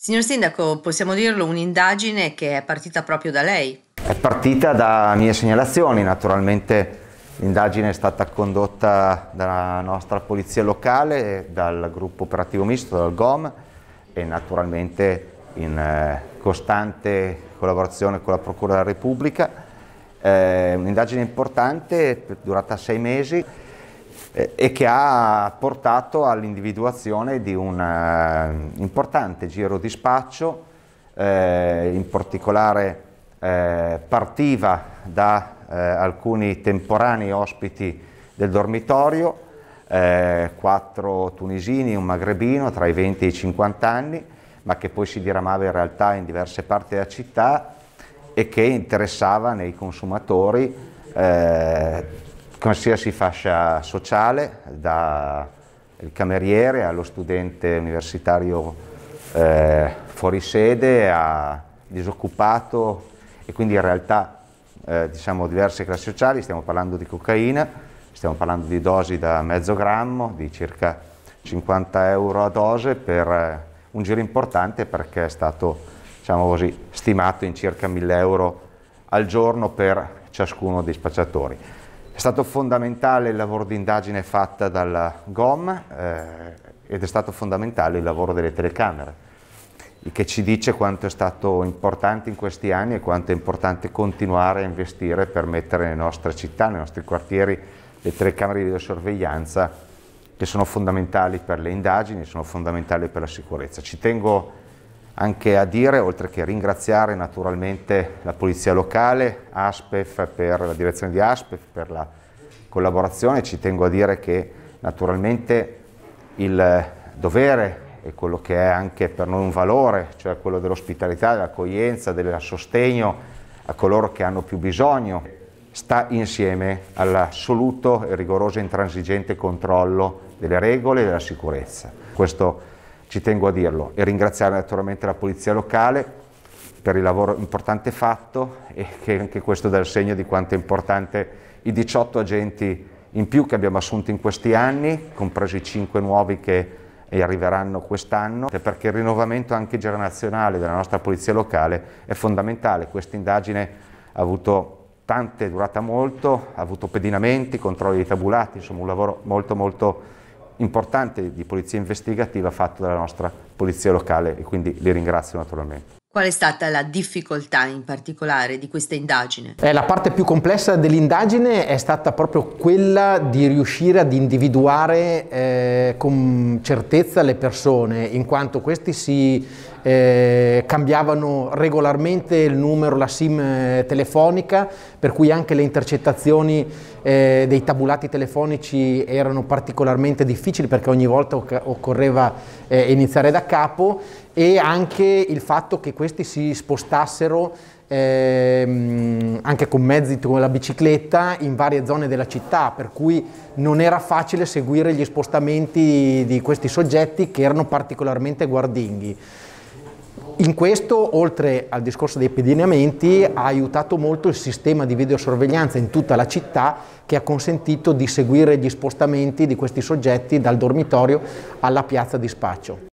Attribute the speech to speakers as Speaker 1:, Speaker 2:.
Speaker 1: Signor Sindaco, possiamo dirlo un'indagine che è partita proprio da lei?
Speaker 2: È partita da mie segnalazioni, naturalmente l'indagine è stata condotta dalla nostra polizia locale, dal gruppo operativo misto, dal GOM e naturalmente in eh, costante collaborazione con la Procura della Repubblica. Eh, un'indagine importante durata sei mesi eh, e che ha portato all'individuazione di un eh, importante giro di spaccio, eh, in particolare eh, partiva da eh, alcuni temporanei ospiti del dormitorio, eh, quattro tunisini, un magrebino tra i 20 e i 50 anni, ma che poi si diramava in realtà in diverse parti della città e che interessava nei consumatori qualsiasi fascia sociale, dal cameriere allo studente universitario eh, fuori sede, a disoccupato e quindi in realtà eh, diciamo diverse classi sociali, stiamo parlando di cocaina, stiamo parlando di dosi da mezzo grammo, di circa 50 euro a dose per eh, un giro importante perché è stato diciamo così, stimato in circa 1000 euro al giorno per ciascuno dei spacciatori. È stato fondamentale il lavoro di indagine fatta dalla GOM eh, ed è stato fondamentale il lavoro delle telecamere, il che ci dice quanto è stato importante in questi anni e quanto è importante continuare a investire per mettere nelle nostre città, nei nostri quartieri, le telecamere di videosorveglianza che sono fondamentali per le indagini, sono fondamentali per la sicurezza. Ci tengo anche a dire, oltre che ringraziare naturalmente la Polizia Locale, ASPEF per la direzione di ASPEF, per la collaborazione, ci tengo a dire che naturalmente il dovere e quello che è anche per noi un valore, cioè quello dell'ospitalità, dell'accoglienza, del sostegno a coloro che hanno più bisogno, sta insieme all'assoluto e rigoroso e intransigente controllo delle regole e della sicurezza. Questo ci tengo a dirlo, e ringraziare naturalmente la Polizia Locale per il lavoro importante fatto e che anche questo dà il segno di quanto è importante i 18 agenti in più che abbiamo assunto in questi anni, compresi i 5 nuovi che arriveranno quest'anno, perché il rinnovamento anche generazionale della nostra polizia locale è fondamentale. Questa indagine ha avuto tante, è durata molto, ha avuto pedinamenti, controlli di tabulati, insomma un lavoro molto molto importante importante di polizia investigativa fatto dalla nostra polizia locale e quindi li ringrazio naturalmente.
Speaker 1: Qual è stata la difficoltà in particolare di questa indagine? Eh, la parte più complessa dell'indagine è stata proprio quella di riuscire ad individuare eh, con certezza le persone, in quanto questi si eh, cambiavano regolarmente il numero, la SIM eh, telefonica, per cui anche le intercettazioni eh, dei tabulati telefonici erano particolarmente difficili perché ogni volta occorreva eh, iniziare da capo e anche il fatto che questi si spostassero ehm, anche con mezzi come la bicicletta in varie zone della città, per cui non era facile seguire gli spostamenti di questi soggetti che erano particolarmente guardinghi. In questo, oltre al discorso dei pedinamenti, ha aiutato molto il sistema di videosorveglianza in tutta la città che ha consentito di seguire gli spostamenti di questi soggetti dal dormitorio alla piazza di spaccio.